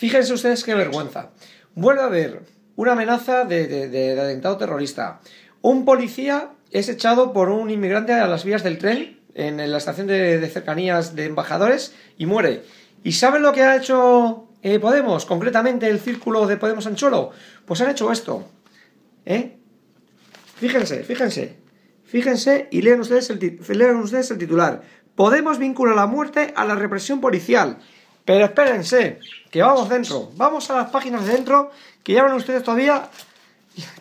Fíjense ustedes qué vergüenza. Vuelve a haber una amenaza de, atentado terrorista. Un policía es echado por un inmigrante a las vías del tren en, la estación de, cercanías de embajadores y muere. ¿Y saben lo que ha hecho eh, Podemos? Concretamente el círculo de Podemos Cholo. Pues han hecho esto. ¿eh? Fíjense, fíjense. Fíjense y ustedes el, lean ustedes el titular. Podemos vincula la muerte a la represión policial. Pero espérense, que vamos dentro. Vamos a las páginas de dentro, que ya ven ustedes todavía,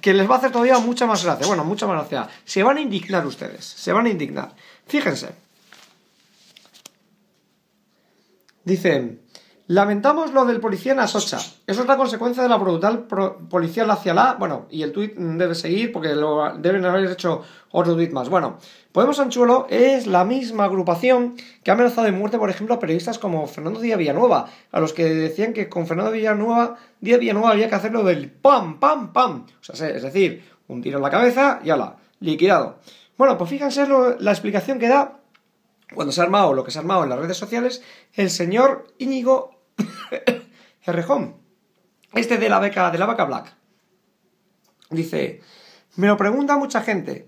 que les va a hacer todavía mucha más gracia. Bueno, mucha más gracia. Se van a indignar ustedes, se van a indignar. Fíjense. Dicen, Lamentamos lo del policía en Asocha. Eso es la consecuencia de la brutal policial hacia la... Bueno, y el tuit mm, debe seguir porque deben haber hecho otro tuit más. Bueno, Podemos Anchuelo es la misma agrupación que ha amenazado de muerte, por ejemplo, a periodistas como Fernando Díaz Villanueva, a los que decían que con Fernando Villanueva, Díaz Villanueva había que hacerlo del pam, pam, pam. O sea, es decir, un tiro en la cabeza y ala, liquidado. Bueno, pues fíjense la explicación que da cuando se ha armado lo que se ha armado en las redes sociales el señor Íñigo Este de la beca, de la vaca black. Dice, me lo pregunta mucha gente.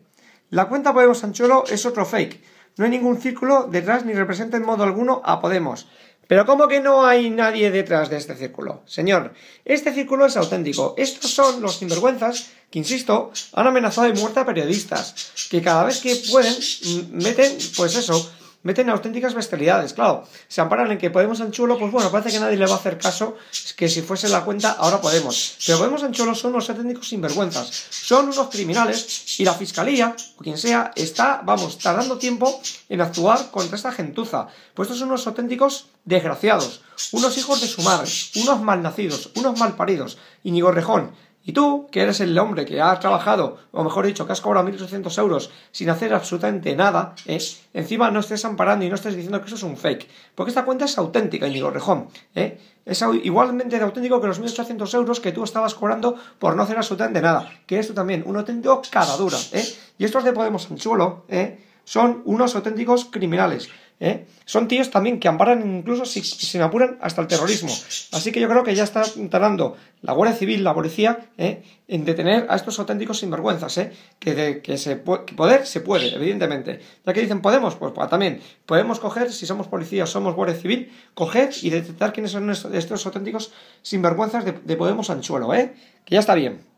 La cuenta Podemos Sancholo es otro fake. No hay ningún círculo detrás ni representa en modo alguno a Podemos. Pero ¿cómo que no hay nadie detrás de este círculo? Señor, este círculo es auténtico. Estos son los sinvergüenzas que, insisto, han amenazado y muerte a periodistas, que cada vez que pueden mm, meten, pues eso, meten auténticas bestialidades, claro. Se amparan en que Podemos chulo pues bueno, parece que nadie le va a hacer caso, que si fuese la cuenta, ahora Podemos. Pero Podemos Anchuelo son unos auténticos sinvergüenzas, son unos criminales, y la fiscalía, o quien sea, está, vamos, tardando tiempo en actuar contra esta gentuza. Pues estos son unos auténticos desgraciados, unos hijos de su madre, unos malnacidos, unos malparidos. ni Rejón, y tú, que eres el hombre que ha trabajado, o mejor dicho, que has cobrado 1.800 euros sin hacer absolutamente nada, ¿eh? encima no estés amparando y no estés diciendo que eso es un fake. Porque esta cuenta es auténtica, Íñigo Rejón. ¿eh? Es igualmente de auténtico que los 1.800 euros que tú estabas cobrando por no hacer absolutamente nada. Que esto también, un auténtico cadadura. ¿eh? Y esto de Podemos Anchuelo, ¿eh? son unos auténticos criminales. ¿eh? Son tíos también que amparan incluso, si, se me apuran, hasta el terrorismo. Así que yo creo que ya está tardando la Guardia Civil, la policía, ¿eh? en detener a estos auténticos sinvergüenzas. ¿eh? Que, de, que, se poder se puede, evidentemente. Ya que dicen podemos, pues, pues también podemos coger, si somos policías, somos Guardia Civil, coger y detectar quiénes son estos, auténticos sinvergüenzas de, de Podemos Anchuelo. ¿eh? Que ya está bien.